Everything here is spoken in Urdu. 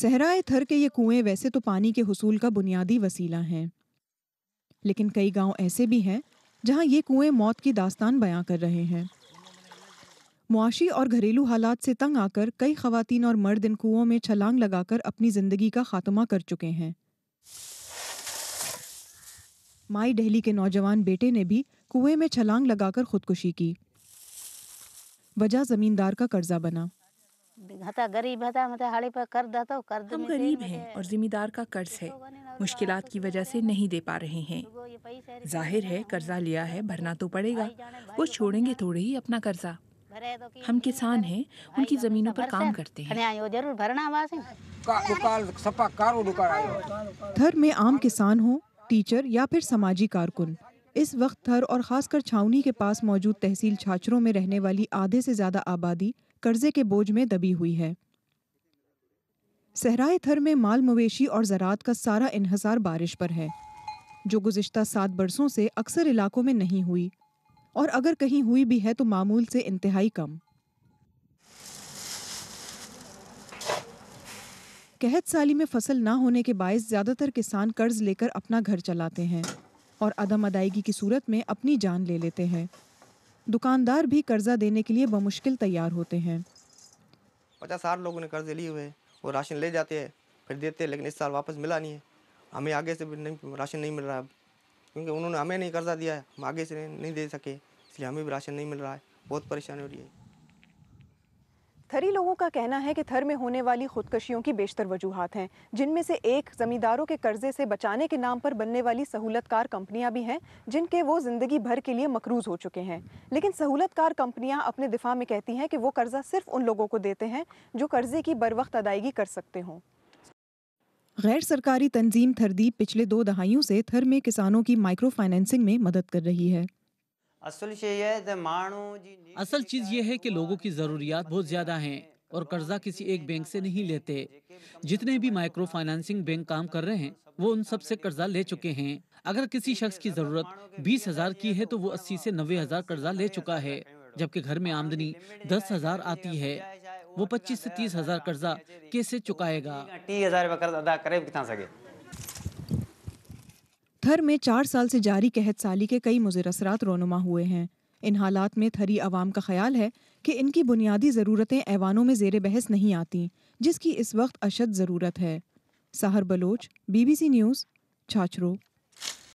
صحرائے تھر کے یہ کنویں ویسے تو پانی کے حصول کا بنیادی وسیلہ ہیں لیکن کئی گاؤں ایسے بھی ہیں جہاں یہ کنویں موت کی داستان بیان کر رہے ہیں معاشی اور گھریلو حالات سے تنگ آ کر کئی خواتین اور مرد ان کنویں میں چھلانگ لگا کر اپنی زندگی کا خاتمہ کر چکے ہیں مائی ڈہلی کے نوجوان بیٹے نے بھی کنویں میں چھلانگ لگا کر خودکشی کی وجہ زمیندار کا قرضہ بنا غریب ہیں اور ذمہ دار کا قرض ہے مشکلات کی وجہ سے نہیں دے پا رہے ہیں ظاہر ہے قرضہ لیا ہے بھرنا تو پڑے گا وہ چھوڑیں گے تھوڑے ہی اپنا قرضہ ہم کسان ہیں ان کی زمینوں پر کام کرتے ہیں تھر میں عام کسان ہوں ٹیچر یا پھر سماجی کارکن اس وقت تھر اور خاص کر چھاؤنی کے پاس موجود تحصیل چھاچروں میں رہنے والی آدھے سے زیادہ آبادی قرضے کے بوجھ میں دبی ہوئی ہے صحرائے تھر میں مال مویشی اور زراعت کا سارا انحصار بارش پر ہے جو گزشتہ سات برسوں سے اکثر علاقوں میں نہیں ہوئی اور اگر کہیں ہوئی بھی ہے تو معمول سے انتہائی کم قحط سالی میں فصل نہ ہونے کے باعث زیادہ تر کسان قرض لے کر اپنا گھر چلاتے ہیں اور عدم ادائیگی کی صورت میں اپنی جان لے لیتے ہیں دکاندار بھی قرضہ دینے کے لیے بمشکل تیار ہوتے ہیں پچاس ہزار لوگوں نے قرضے لیے ہوئے ہیں وہ راشن لے جاتے ہیں پھر دیتے ہیں لیکن اس سال واپس ملا نہیں ہے ہمیں آگے سے بھی نہیں راشن نہیں مل رہا ہے کیونکہ انہوں نے ہمیں نہیں قرضہ دیا ہے ہم آگے سے نہیں دے سکے اس لیے ہمیں بھی راشن نہیں مل رہا ہے بہت پریشانی ہو رہی ہے تھری لوگوں کا کہنا ہے کہ تھر میں ہونے والی خودکشیوں کی بیشتر وجوہات ہیں جن میں سے ایک زمینداروں کے قرضے سے بچانے کے نام پر بننے والی سہولت کار کمپنیاں بھی ہیں جن کے وہ زندگی بھر کے لیے مقروض ہو چکے ہیں لیکن سہولت کار کمپنیاں اپنے دفاع میں کہتی ہیں کہ وہ قرضہ صرف ان لوگوں کو دیتے ہیں جو قرضے کی بروقت ادائیگی کر سکتے ہوں غیر سرکاری تنظیم تھردی پچھلے دو دہائیوں سے تھر میں کسانوں کی مائکرو فائنینسنگ میں مدد کر رہی ہے جی اصل چیز یہ ہے کہ لوگوں کی ضروریات بہت زیادہ ہیں اور قرضہ کسی ایک بینک سے نہیں لیتے جتنے بھی مائکرو فائنانسنگ بینک کام کر رہے ہیں وہ ان سب سے قرضہ لے چکے ہیں اگر کسی شخص کی ضرورت بیس ہزار کی ہے تو وہ اسی سے نوے ہزار قرضہ لے چکا ہے جبکہ گھر میں آمدنی دس ہزار آتی ہے وہ پچیس سے تیس ہزار قرضہ کیسے چکائے گا تیس ہزار سکے تھر میں چار سال سے جاری قحط سالی کے کئی مضر اثرات رونما ہوئے ہیں ان حالات میں تھری عوام کا خیال ہے کہ ان کی بنیادی ضرورتیں ایوانوں میں زیر بحث نہیں آتی جس کی اس وقت اشد ضرورت ہے Sahir Baloch B B C news چھاچرو